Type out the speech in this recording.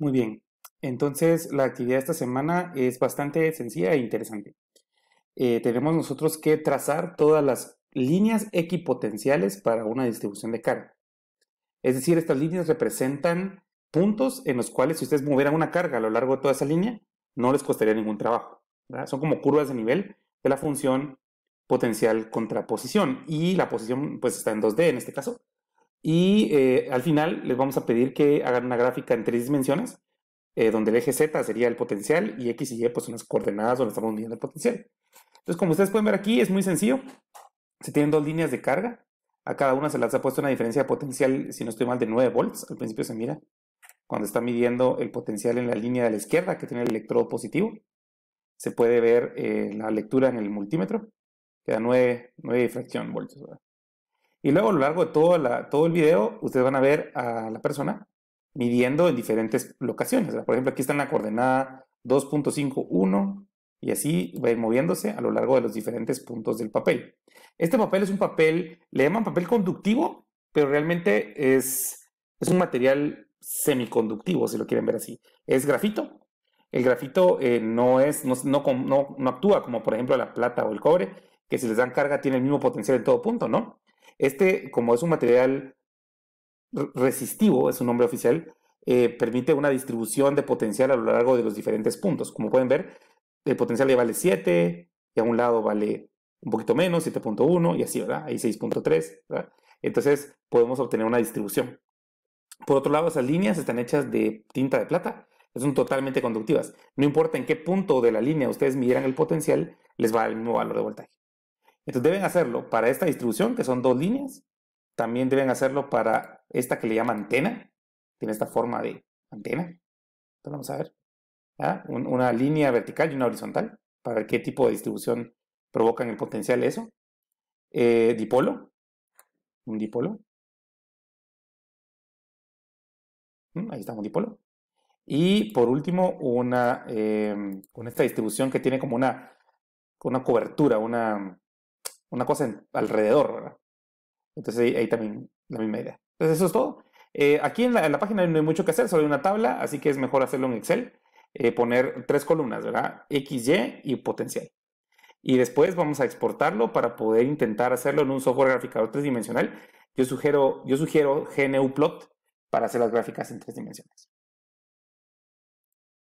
Muy bien, entonces la actividad de esta semana es bastante sencilla e interesante. Eh, tenemos nosotros que trazar todas las líneas equipotenciales para una distribución de carga. Es decir, estas líneas representan puntos en los cuales si ustedes movieran una carga a lo largo de toda esa línea, no les costaría ningún trabajo. Son como curvas de nivel de la función potencial contraposición y la posición pues está en 2D en este caso. Y eh, al final les vamos a pedir que hagan una gráfica en tres dimensiones, eh, donde el eje Z sería el potencial y X y Y pues unas las coordenadas donde estamos midiendo el potencial. Entonces, como ustedes pueden ver aquí, es muy sencillo. Se tienen dos líneas de carga. A cada una se las ha puesto una diferencia de potencial, si no estoy mal, de 9 volts. Al principio se mira cuando está midiendo el potencial en la línea de la izquierda que tiene el electrodo positivo. Se puede ver eh, la lectura en el multímetro, queda da 9, 9 fracción volts. Y luego a lo largo de todo, el video, ustedes van a ver a la persona midiendo en diferentes locaciones. por ejemplo, aquí está en la coordenada 2.51 y así va moviéndose a lo largo de los diferentes puntos del papel. Este papel es un papel, le llaman papel conductivo, pero realmente es, es un material semiconductivo, si lo quieren ver así. Es grafito. El grafito eh, no, es, no, no, actúa como por ejemplo la plata o el cobre, que si les dan carga tiene el mismo potencial en todo punto, ¿no? Este, como es un material resistivo, es un nombre oficial, eh, permite una distribución de potencial a lo largo de los diferentes puntos. Como pueden ver, el potencial le vale 7, y a un lado vale un poquito menos, 7.1, y así, ¿verdad? Ahí 6.3, Entonces podemos obtener una distribución. Por otro lado, esas líneas están hechas de tinta de plata, son totalmente conductivas. No importa en qué punto de la línea ustedes midieran el potencial, les va el mismo valor de voltaje. Entonces deben hacerlo para esta distribución, que son dos líneas. También deben hacerlo para esta que le llama antena. Tiene esta forma de antena. Entonces vamos a ver. una línea vertical y una horizontal. Para qué tipo de distribución provocan el potencial eso. Eh, dipolo. Un dipolo. Mm, ahí está un dipolo. Y por último, una, eh, con esta distribución que tiene como una, una cobertura, una, una cosa alrededor, ¿verdad? Entonces ahí, también la misma idea. Entonces eso es todo. Eh, aquí en la, página no hay mucho que hacer, solo hay una tabla, así que es mejor hacerlo en Excel, eh, poner tres columnas, ¿verdad? X, Y y potencial. Y después vamos a exportarlo para poder intentar hacerlo en un software graficador tridimensional. Yo sugiero, yo sugiero GNU Plot para hacer las gráficas en tres dimensiones.